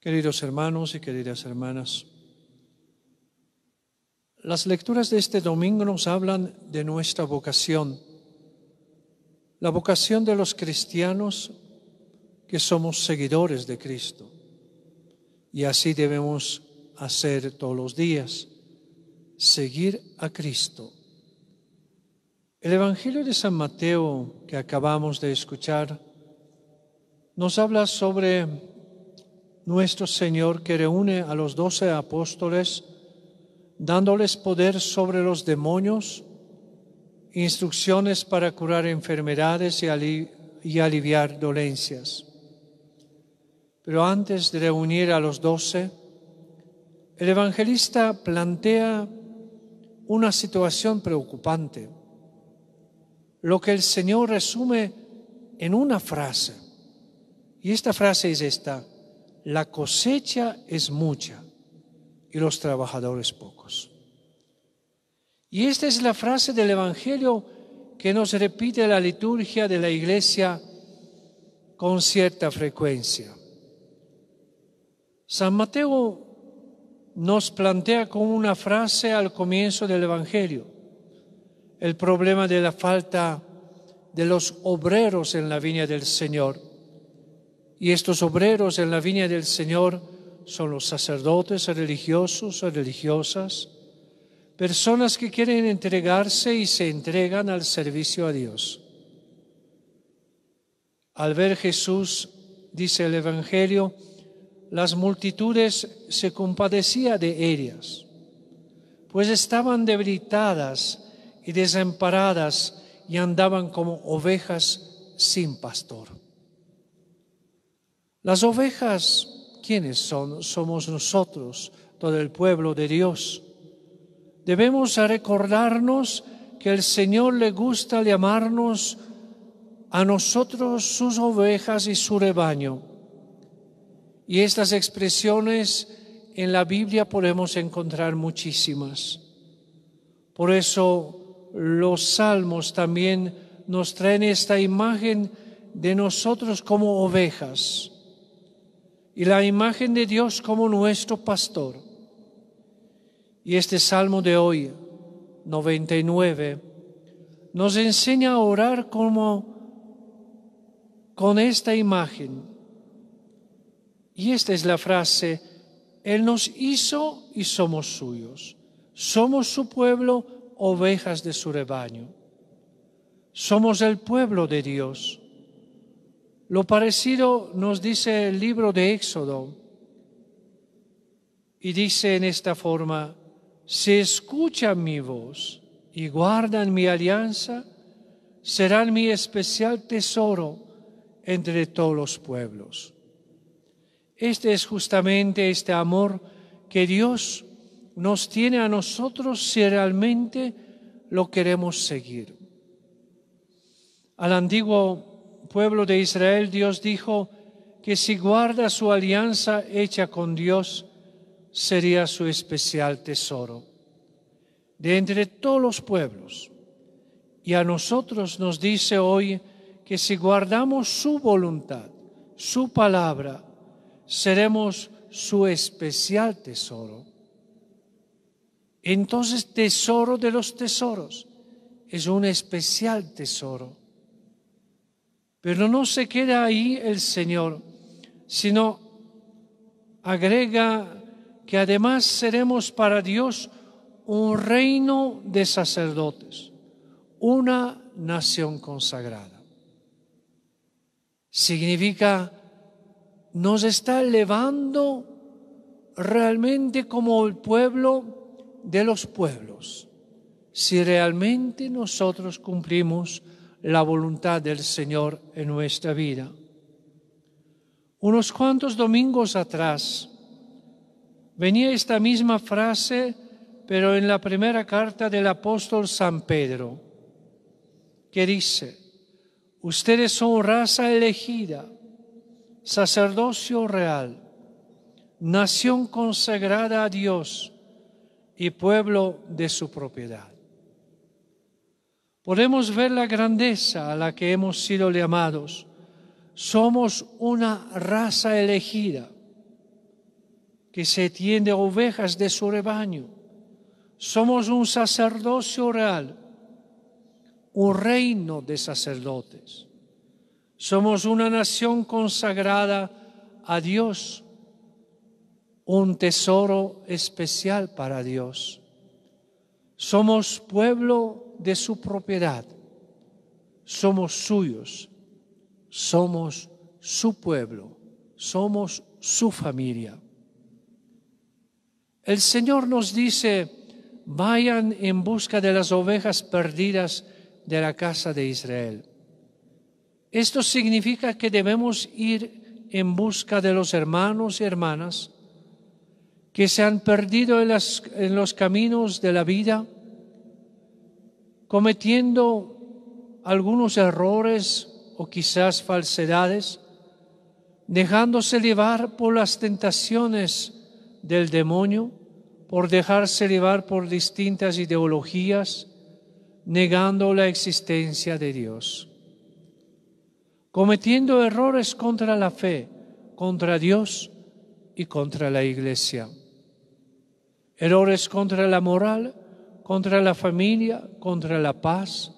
Queridos hermanos y queridas hermanas, las lecturas de este domingo nos hablan de nuestra vocación, la vocación de los cristianos que somos seguidores de Cristo. Y así debemos hacer todos los días, seguir a Cristo. El Evangelio de San Mateo que acabamos de escuchar nos habla sobre nuestro Señor que reúne a los doce apóstoles, dándoles poder sobre los demonios, instrucciones para curar enfermedades y, aliviar dolencias. Pero antes de reunir a los doce, el evangelista plantea una situación preocupante, lo que el Señor resume en una frase. Y esta frase es esta, la cosecha es mucha y los trabajadores pocos. Y esta es la frase del Evangelio que nos repite la liturgia de la iglesia con cierta frecuencia. San Mateo nos plantea con una frase al comienzo del Evangelio el problema de la falta de los obreros en la viña del Señor. Y estos obreros en la viña del Señor son los sacerdotes religiosos o religiosas, personas que quieren entregarse y se entregan al servicio a Dios. Al ver Jesús, dice el Evangelio, las multitudes se compadecía de ellas, pues estaban debilitadas y desamparadas y andaban como ovejas sin pastor. Las ovejas, ¿quiénes son? Somos nosotros, todo el pueblo de Dios. Debemos recordarnos que el Señor le gusta llamarnos a nosotros sus ovejas y su rebaño. Y estas expresiones en la Biblia podemos encontrar muchísimas. Por eso los salmos también nos traen esta imagen de nosotros como ovejas y la imagen de Dios como nuestro pastor. Y este salmo de hoy, 99, nos enseña a orar como con esta imagen. Y esta es la frase, Él nos hizo y somos suyos. Somos su pueblo, ovejas de su rebaño. Somos el pueblo de Dios lo parecido nos dice el libro de Éxodo y dice en esta forma, si escuchan mi voz y guardan mi alianza, serán mi especial tesoro entre todos los pueblos. Este es justamente este amor que Dios nos tiene a nosotros si realmente lo queremos seguir. Al antiguo pueblo de Israel, Dios dijo que si guarda su alianza hecha con Dios, sería su especial tesoro. De entre todos los pueblos, y a nosotros nos dice hoy que si guardamos su voluntad, su palabra, seremos su especial tesoro. Entonces, tesoro de los tesoros es un especial tesoro. Pero no se queda ahí el Señor, sino agrega que además seremos para Dios un reino de sacerdotes, una nación consagrada. Significa, nos está elevando realmente como el pueblo de los pueblos, si realmente nosotros cumplimos la voluntad del Señor en nuestra vida. Unos cuantos domingos atrás venía esta misma frase, pero en la primera carta del apóstol San Pedro, que dice, ustedes son raza elegida, sacerdocio real, nación consagrada a Dios y pueblo de su propiedad podemos ver la grandeza a la que hemos sido llamados. Somos una raza elegida que se tiende a ovejas de su rebaño. Somos un sacerdocio real, un reino de sacerdotes. Somos una nación consagrada a Dios, un tesoro especial para Dios. Somos pueblo de su propiedad. Somos suyos, somos su pueblo, somos su familia. El Señor nos dice, vayan en busca de las ovejas perdidas de la casa de Israel. Esto significa que debemos ir en busca de los hermanos y hermanas que se han perdido en, las, en los caminos de la vida, cometiendo algunos errores o quizás falsedades, dejándose llevar por las tentaciones del demonio, por dejarse llevar por distintas ideologías, negando la existencia de Dios, cometiendo errores contra la fe, contra Dios y contra la Iglesia, errores contra la moral, contra la familia, contra la paz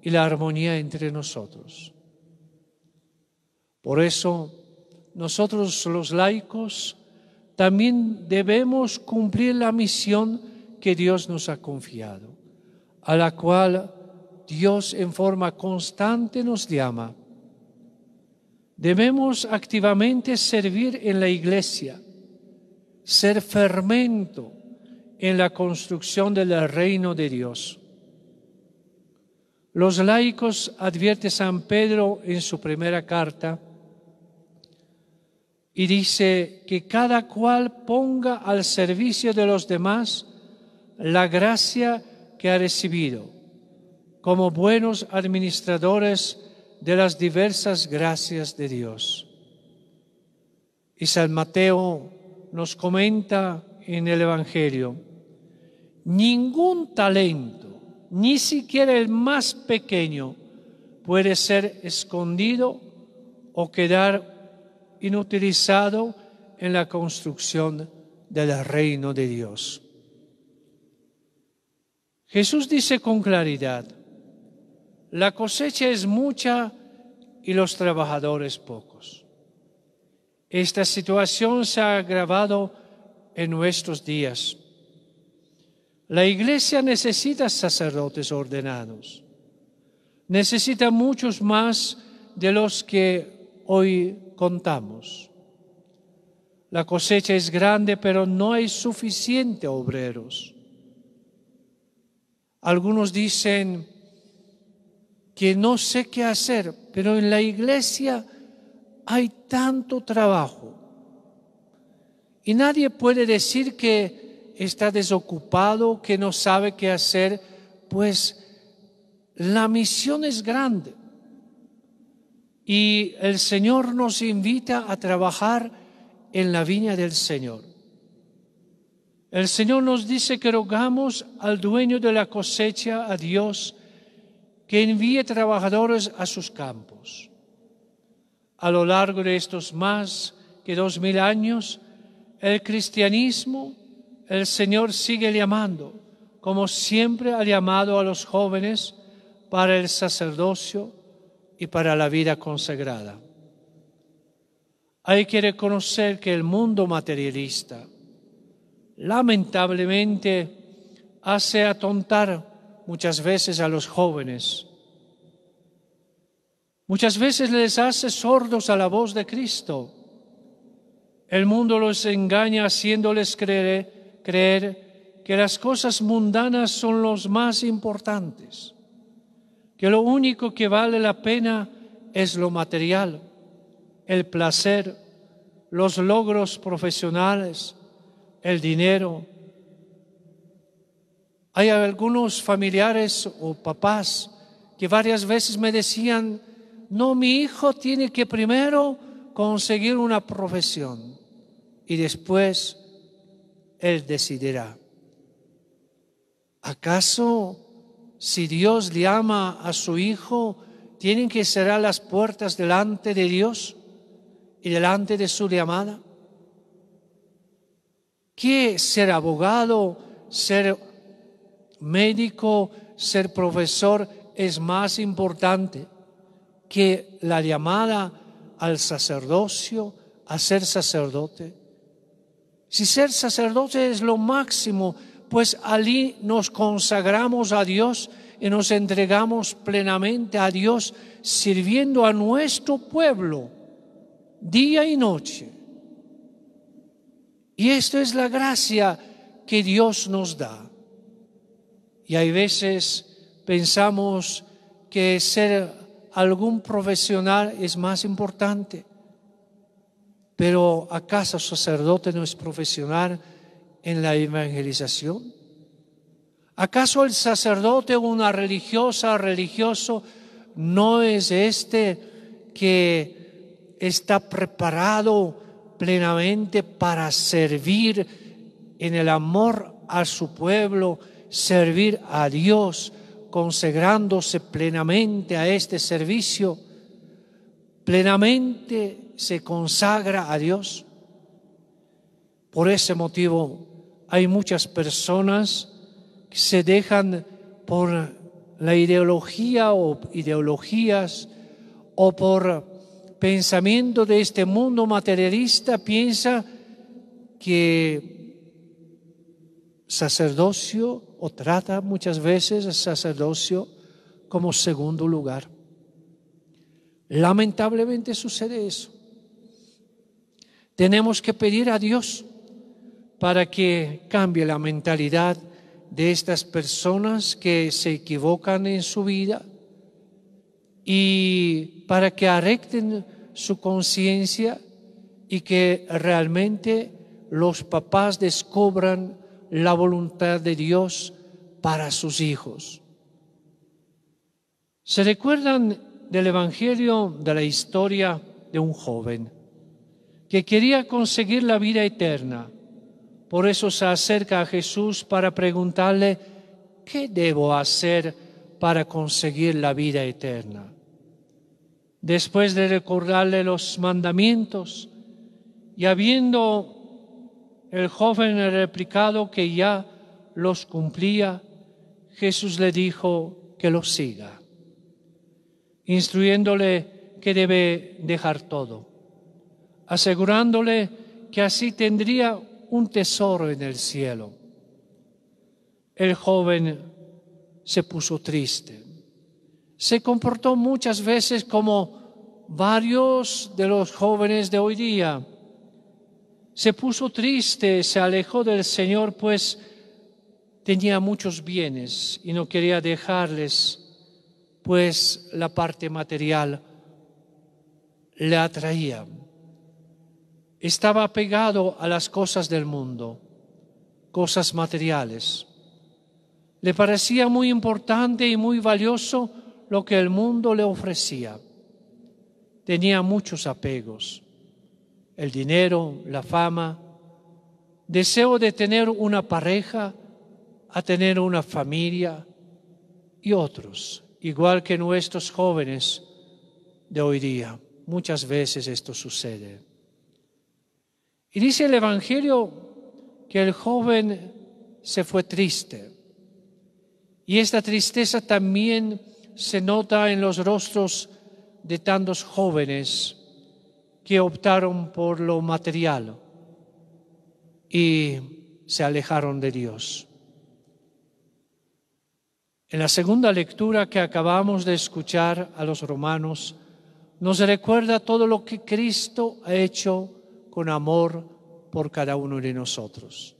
y la armonía entre nosotros. Por eso, nosotros los laicos también debemos cumplir la misión que Dios nos ha confiado, a la cual Dios en forma constante nos llama. Debemos activamente servir en la iglesia, ser fermento en la construcción del reino de Dios. Los laicos, advierte San Pedro en su primera carta, y dice que cada cual ponga al servicio de los demás la gracia que ha recibido, como buenos administradores de las diversas gracias de Dios. Y San Mateo nos comenta en el Evangelio, Ningún talento, ni siquiera el más pequeño, puede ser escondido o quedar inutilizado en la construcción del reino de Dios. Jesús dice con claridad, la cosecha es mucha y los trabajadores pocos. Esta situación se ha agravado en nuestros días. La iglesia necesita sacerdotes ordenados. Necesita muchos más de los que hoy contamos. La cosecha es grande, pero no hay suficiente obreros. Algunos dicen que no sé qué hacer, pero en la iglesia hay tanto trabajo. Y nadie puede decir que está desocupado, que no sabe qué hacer, pues la misión es grande. Y el Señor nos invita a trabajar en la viña del Señor. El Señor nos dice que rogamos al dueño de la cosecha, a Dios, que envíe trabajadores a sus campos. A lo largo de estos más que dos mil años, el cristianismo el Señor sigue llamando, como siempre ha llamado a los jóvenes para el sacerdocio y para la vida consagrada. Hay que reconocer que el mundo materialista lamentablemente hace atontar muchas veces a los jóvenes. Muchas veces les hace sordos a la voz de Cristo. El mundo los engaña haciéndoles creer creer que las cosas mundanas son los más importantes, que lo único que vale la pena es lo material, el placer, los logros profesionales, el dinero. Hay algunos familiares o papás que varias veces me decían, no, mi hijo tiene que primero conseguir una profesión y después él decidirá. ¿Acaso si Dios llama a su Hijo, tienen que cerrar las puertas delante de Dios y delante de su llamada? ¿Qué ser abogado, ser médico, ser profesor es más importante que la llamada al sacerdocio, a ser sacerdote? Si ser sacerdote es lo máximo, pues allí nos consagramos a Dios y nos entregamos plenamente a Dios, sirviendo a nuestro pueblo día y noche. Y esto es la gracia que Dios nos da. Y hay veces pensamos que ser algún profesional es más importante. Pero ¿acaso sacerdote no es profesional en la evangelización? ¿Acaso el sacerdote o una religiosa, religioso, no es este que está preparado plenamente para servir en el amor a su pueblo, servir a Dios, consagrándose plenamente a este servicio, plenamente se consagra a Dios. Por ese motivo hay muchas personas que se dejan por la ideología o ideologías o por pensamiento de este mundo materialista, piensa que sacerdocio o trata muchas veces el sacerdocio como segundo lugar. Lamentablemente sucede eso. Tenemos que pedir a Dios para que cambie la mentalidad de estas personas que se equivocan en su vida y para que arrecten su conciencia y que realmente los papás descubran la voluntad de Dios para sus hijos. ¿Se recuerdan del Evangelio de la historia de un joven? que quería conseguir la vida eterna. Por eso se acerca a Jesús para preguntarle, ¿qué debo hacer para conseguir la vida eterna? Después de recordarle los mandamientos y habiendo el joven replicado que ya los cumplía, Jesús le dijo que los siga, instruyéndole que debe dejar todo asegurándole que así tendría un tesoro en el cielo. El joven se puso triste. Se comportó muchas veces como varios de los jóvenes de hoy día. Se puso triste, se alejó del Señor, pues tenía muchos bienes y no quería dejarles, pues la parte material le atraía estaba apegado a las cosas del mundo, cosas materiales. Le parecía muy importante y muy valioso lo que el mundo le ofrecía. Tenía muchos apegos, el dinero, la fama, deseo de tener una pareja, a tener una familia y otros, igual que nuestros jóvenes de hoy día. Muchas veces esto sucede. Y dice el Evangelio que el joven se fue triste. Y esta tristeza también se nota en los rostros de tantos jóvenes que optaron por lo material y se alejaron de Dios. En la segunda lectura que acabamos de escuchar a los romanos, nos recuerda todo lo que Cristo ha hecho con amor por cada uno de nosotros.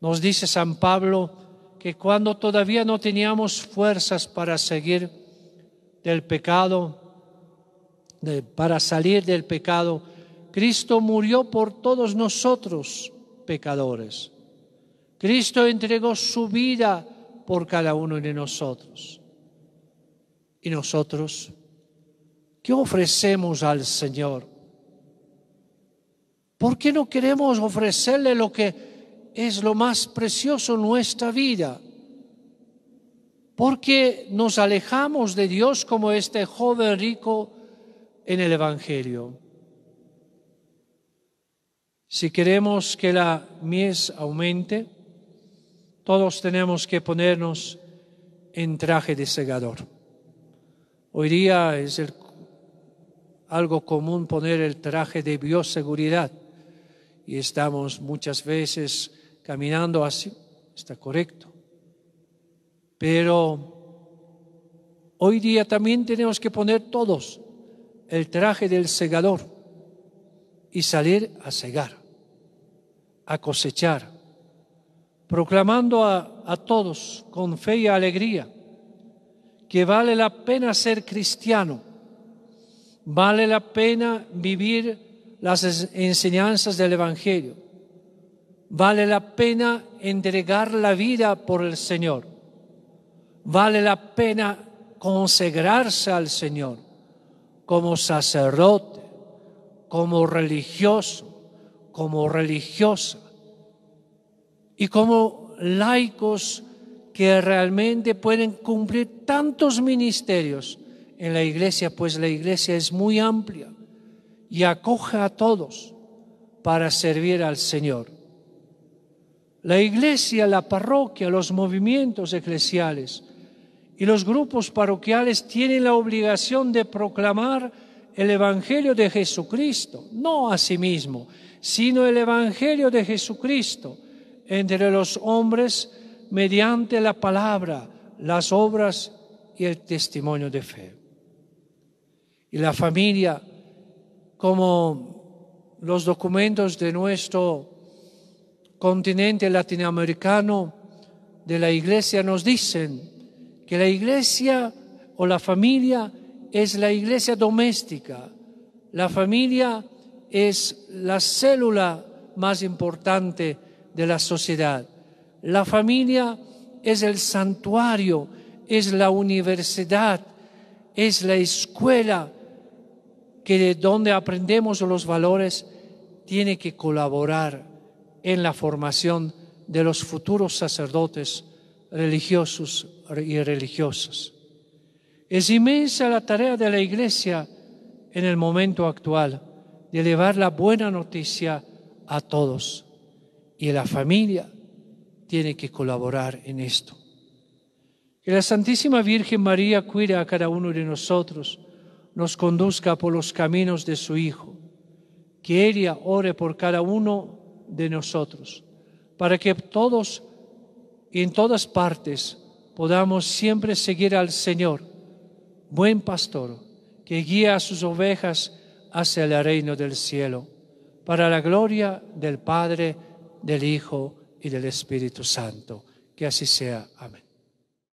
Nos dice San Pablo que cuando todavía no teníamos fuerzas para seguir del pecado, para salir del pecado, Cristo murió por todos nosotros pecadores. Cristo entregó su vida por cada uno de nosotros. ¿Y nosotros? ¿Qué ofrecemos al Señor? ¿Por qué no queremos ofrecerle lo que es lo más precioso en nuestra vida? ¿Por qué nos alejamos de Dios como este joven rico en el Evangelio? Si queremos que la mies aumente, todos tenemos que ponernos en traje de segador. Hoy día es algo común poner el traje de bioseguridad y estamos muchas veces caminando así, está correcto. Pero hoy día también tenemos que poner todos el traje del segador y salir a segar, a cosechar, proclamando a, a todos con fe y alegría que vale la pena ser cristiano, vale la pena vivir las enseñanzas del Evangelio. Vale la pena entregar la vida por el Señor. Vale la pena consagrarse al Señor como sacerdote, como religioso, como religiosa y como laicos que realmente pueden cumplir tantos ministerios en la iglesia, pues la iglesia es muy amplia y acoge a todos para servir al Señor. La iglesia, la parroquia, los movimientos eclesiales y los grupos parroquiales tienen la obligación de proclamar el Evangelio de Jesucristo, no a sí mismo, sino el Evangelio de Jesucristo entre los hombres mediante la palabra, las obras y el testimonio de fe. Y la familia como los documentos de nuestro continente latinoamericano, de la iglesia, nos dicen que la iglesia o la familia es la iglesia doméstica, la familia es la célula más importante de la sociedad. La familia es el santuario, es la universidad, es la escuela, que de donde aprendemos los valores tiene que colaborar en la formación de los futuros sacerdotes religiosos y religiosas. Es inmensa la tarea de la Iglesia en el momento actual de llevar la buena noticia a todos y la familia tiene que colaborar en esto. Que la Santísima Virgen María cuide a cada uno de nosotros nos conduzca por los caminos de su Hijo, que ella ore por cada uno de nosotros, para que todos y en todas partes podamos siempre seguir al Señor, buen pastor, que guía a sus ovejas hacia el reino del cielo, para la gloria del Padre, del Hijo y del Espíritu Santo. Que así sea. Amén.